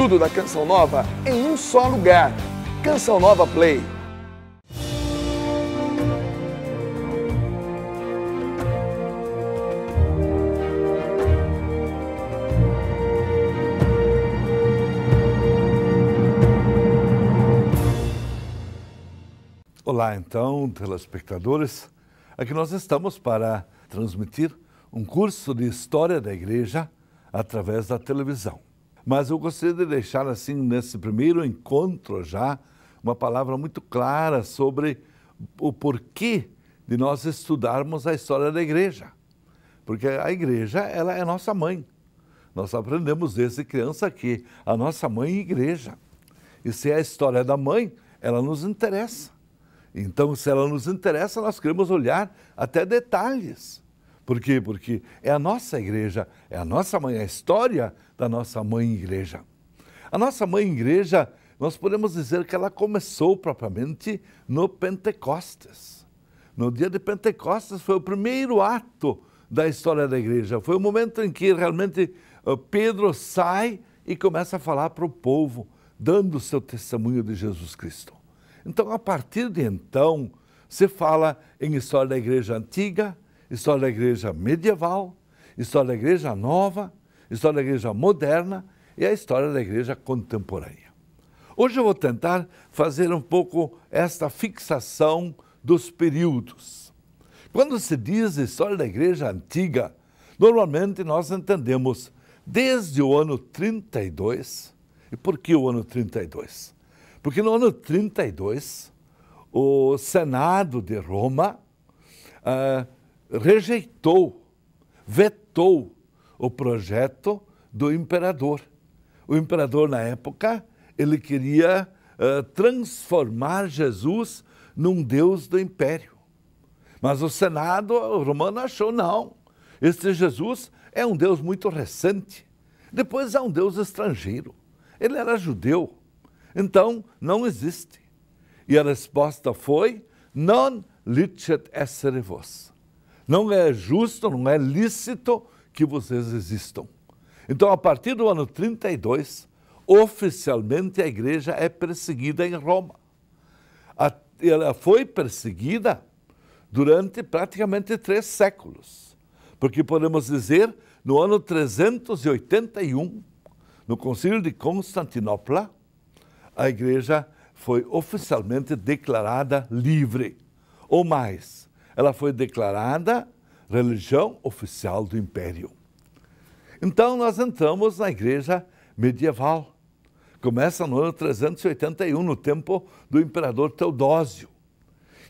tudo da Canção Nova em um só lugar. Canção Nova Play. Olá, então, telespectadores. Aqui nós estamos para transmitir um curso de História da Igreja através da televisão. Mas eu gostaria de deixar, assim, nesse primeiro encontro já, uma palavra muito clara sobre o porquê de nós estudarmos a história da igreja. Porque a igreja, ela é nossa mãe. Nós aprendemos desde criança que a nossa mãe é igreja. E se é a história da mãe, ela nos interessa. Então, se ela nos interessa, nós queremos olhar até detalhes. Por quê? Porque é a nossa igreja, é a nossa mãe, é a história da nossa mãe igreja. A nossa mãe igreja, nós podemos dizer que ela começou propriamente no Pentecostes. No dia de Pentecostes foi o primeiro ato da história da igreja. Foi o momento em que realmente eh, Pedro sai e começa a falar para o povo, dando o seu testemunho de Jesus Cristo. Então, a partir de então, se fala em história da igreja antiga, história da igreja medieval, história da igreja nova, história da igreja moderna e a história da igreja contemporânea. Hoje eu vou tentar fazer um pouco esta fixação dos períodos. Quando se diz história da igreja antiga, normalmente nós entendemos desde o ano 32. E por que o ano 32? Porque no ano 32, o Senado de Roma ah, rejeitou, vetou o projeto do imperador. O imperador, na época, ele queria uh, transformar Jesus num deus do império. Mas o Senado romano achou, não, este Jesus é um deus muito recente. Depois é um deus estrangeiro. Ele era judeu. Então, não existe. E a resposta foi, non licet essere vos. Não é justo, não é lícito que vocês existam. Então, a partir do ano 32, oficialmente a igreja é perseguida em Roma. ela foi perseguida durante praticamente três séculos. Porque podemos dizer, no ano 381, no Concílio de Constantinopla, a igreja foi oficialmente declarada livre. Ou mais, ela foi declarada religião oficial do Império. Então nós entramos na igreja medieval. Começa no ano 381, no tempo do imperador Teodósio,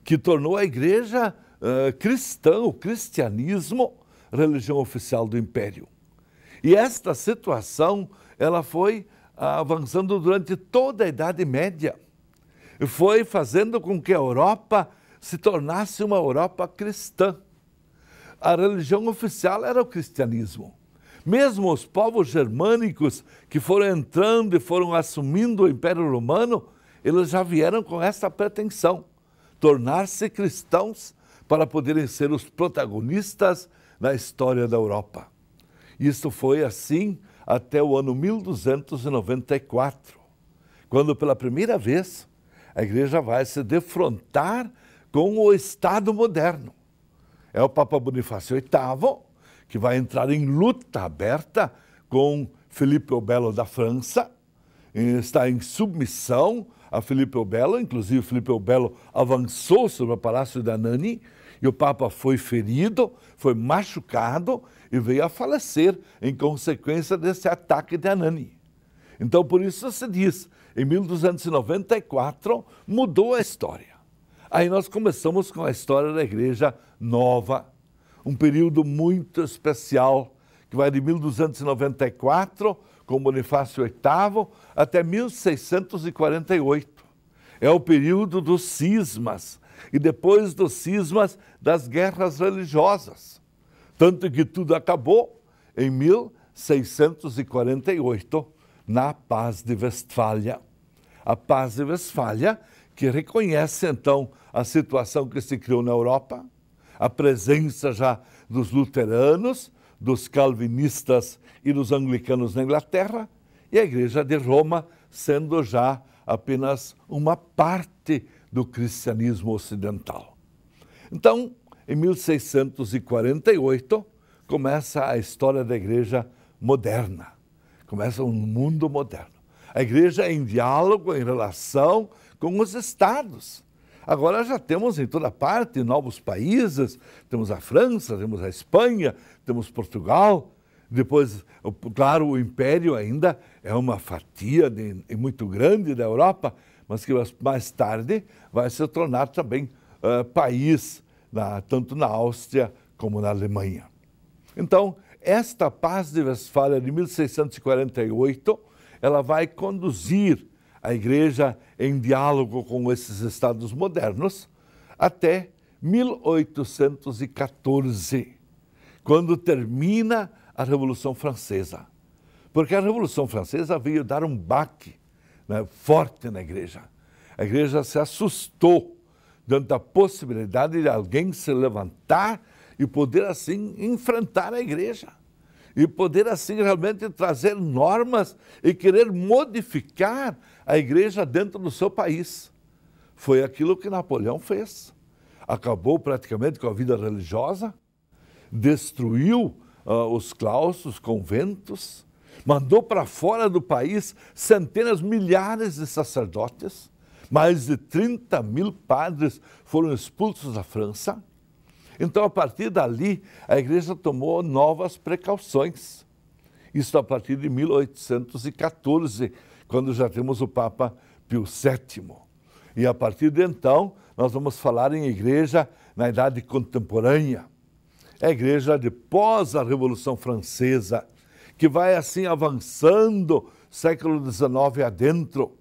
que tornou a igreja uh, cristã, o cristianismo, religião oficial do império. E esta situação, ela foi avançando durante toda a Idade Média. E foi fazendo com que a Europa se tornasse uma Europa cristã. A religião oficial era o cristianismo. Mesmo os povos germânicos que foram entrando e foram assumindo o Império Romano, eles já vieram com essa pretensão, tornar-se cristãos para poderem ser os protagonistas na história da Europa. Isso foi assim até o ano 1294, quando pela primeira vez a igreja vai se defrontar com o Estado moderno. É o Papa Bonifácio VIII que vai entrar em luta aberta com Felipe o Belo da França, está em submissão a Felipe o Belo, inclusive Felipe o Belo avançou sobre o Palácio da Nani e o Papa foi ferido, foi machucado e veio a falecer em consequência desse ataque de Anani. Então, por isso se diz, em 1294 mudou a história. Aí nós começamos com a história da Igreja Nova, um período muito especial, que vai de 1294, com Bonifácio VIII, até 1648. É o período dos cismas e depois dos cismas das guerras religiosas. Tanto que tudo acabou em 1648, na Paz de Westfália. A Paz de Westfália que reconhece então a situação que se criou na Europa, a presença já dos luteranos, dos calvinistas e dos anglicanos na Inglaterra, e a Igreja de Roma sendo já apenas uma parte do cristianismo ocidental. Então, em 1648, começa a história da Igreja moderna, começa um mundo moderno. A Igreja é em diálogo, em relação com os estados. Agora já temos em toda parte novos países, temos a França, temos a Espanha, temos Portugal. Depois, claro, o Império ainda é uma fatia de, muito grande da Europa, mas que mais tarde vai se tornar também uh, país, na, tanto na Áustria como na Alemanha. Então, esta paz de Westfália de 1648, ela vai conduzir a igreja em diálogo com esses estados modernos, até 1814, quando termina a Revolução Francesa. Porque a Revolução Francesa veio dar um baque né, forte na igreja. A igreja se assustou diante da possibilidade de alguém se levantar e poder assim enfrentar a igreja e poder assim realmente trazer normas e querer modificar a igreja dentro do seu país. Foi aquilo que Napoleão fez. Acabou praticamente com a vida religiosa, destruiu uh, os claustros, conventos, mandou para fora do país centenas, milhares de sacerdotes, mais de 30 mil padres foram expulsos da França então, a partir dali, a igreja tomou novas precauções. Isso a partir de 1814, quando já temos o Papa Pio VII. E a partir de então, nós vamos falar em igreja na idade contemporânea. É a igreja de pós a Revolução Francesa, que vai assim avançando século XIX adentro,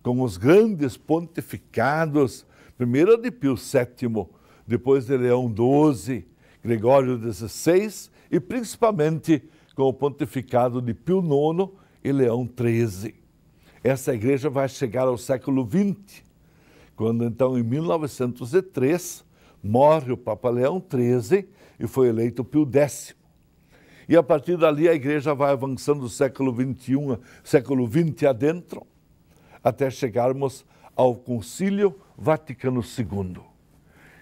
com os grandes pontificados, primeiro de Pio VII, depois de Leão XII, Gregório XVI e principalmente com o pontificado de Pio IX e Leão XIII. Essa igreja vai chegar ao século XX, quando então, em 1903, morre o Papa Leão XIII e foi eleito Pio X. E a partir dali a igreja vai avançando do século XXI, século XX adentro, até chegarmos ao Concílio Vaticano II.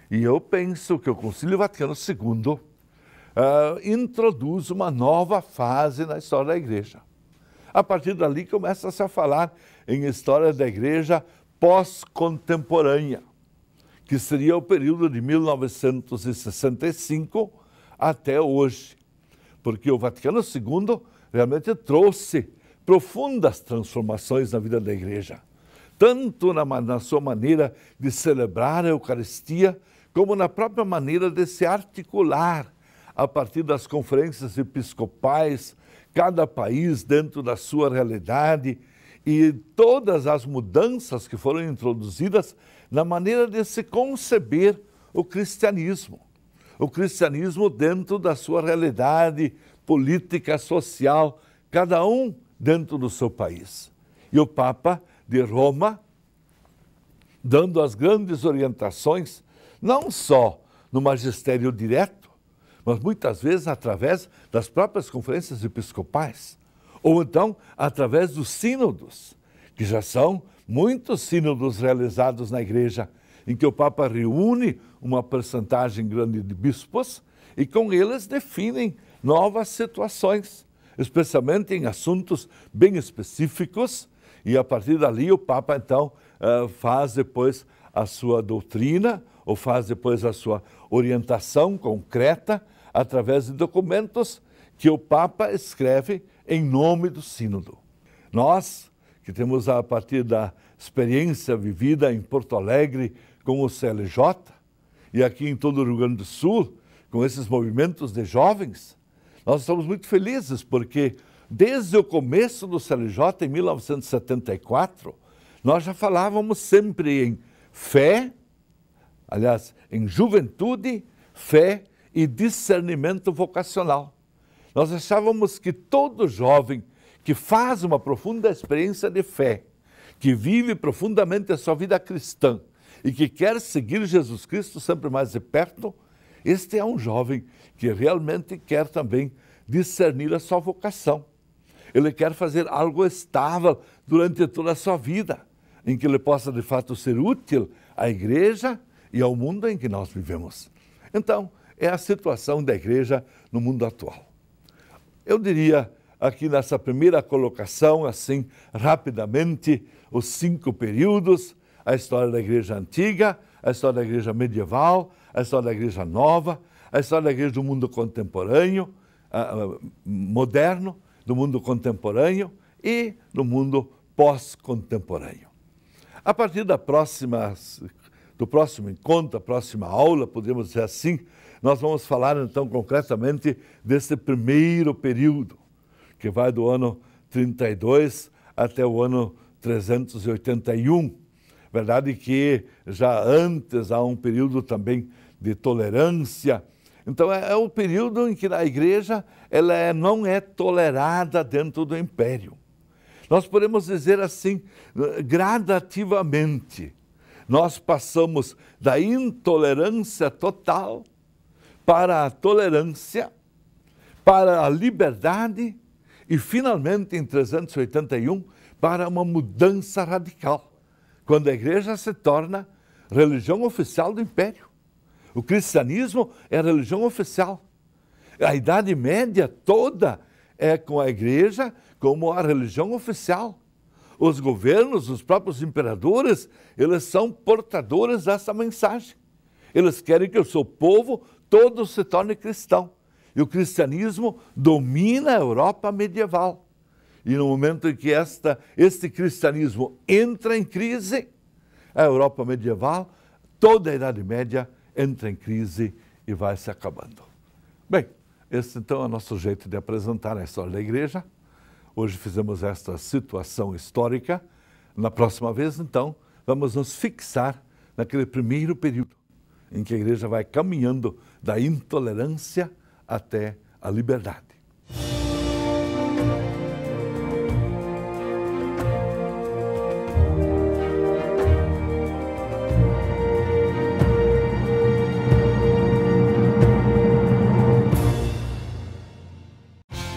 E eu penso que o Concílio Vaticano II uh, ah, introduz uma nova fase na história da Igreja. A partir dali começa-se a falar em história da Igreja pós-contemporânea, que seria o período de 1965 até hoje, porque o Vaticano II realmente trouxe profundas transformações na vida da Igreja tanto na, na, sua maneira de celebrar a Eucaristia como na própria maneira de se articular a partir das conferências episcopais, cada país dentro da sua realidade e todas as mudanças que foram introduzidas na maneira de se conceber o cristianismo. O cristianismo dentro da sua realidade política, social, cada um dentro do seu país. E o Papa de Roma, dando as grandes orientações não só no magistério direto, mas muitas vezes através das próprias conferências episcopais, ou então através dos sínodos, que já são muitos sínodos realizados na igreja, em que o Papa reúne uma percentagem grande de bispos e com eles definem novas situações, especialmente em assuntos bem específicos, e a partir dali o Papa então eh, faz depois a sua doutrina, ou faz depois a sua orientação concreta através de documentos que o Papa escreve em nome do Sínodo. Nós, que temos a partir da experiência vivida em Porto Alegre com o CLJ e aqui em todo o Rio Grande do Sul, com esses movimentos de jovens, nós estamos muito felizes porque desde o começo do CLJ, em 1974, nós já falávamos sempre em fé aliás, em juventude, fé e discernimento vocacional. Nós achávamos que todo jovem que faz uma profunda experiência de fé, que vive profundamente a sua vida cristã e que quer seguir Jesus Cristo sempre mais de perto, este é um jovem que realmente quer também discernir a sua vocação. Ele quer fazer algo estável durante toda a sua vida, em que ele possa de fato ser útil à igreja e ao mundo em que nós vivemos. Então, é a situação da igreja no mundo atual. Eu diria aqui nessa primeira colocação, assim, rapidamente, os cinco períodos: a história da igreja antiga, a história da igreja medieval, a história da igreja nova, a história da igreja do mundo contemporâneo, moderno, do mundo contemporâneo e do mundo pós-contemporâneo. A partir das próximas do próximo encontro, a próxima aula, podemos dizer assim, nós vamos falar então concretamente desse primeiro período, que vai do ano 32 até o ano 381. Verdade que já antes há um período também de tolerância. Então é, é o período em que a igreja ela é, não é tolerada dentro do império. Nós podemos dizer assim, eh, gradativamente, nós passamos da intolerância total para a tolerância, para a liberdade e, finalmente, em 381, para uma mudança radical, quando a igreja se torna religião oficial do império. O cristianismo é a religião oficial. A Idade Média toda é com a igreja como a religião oficial os governos, os próprios imperadores, eles são portadores dessa mensagem. Eles querem que o seu povo todo se torne cristão. E o cristianismo domina a Europa medieval. E no momento em que esta, este cristianismo entra em crise, a Europa medieval, toda a Idade Média entra em crise e vai se acabando. Bem, esse então é o nosso jeito de apresentar a história da igreja. Hoje fizemos esta situação histórica. Na próxima vez, então, vamos nos fixar naquele primeiro período em que a igreja vai caminhando da intolerância até a liberdade.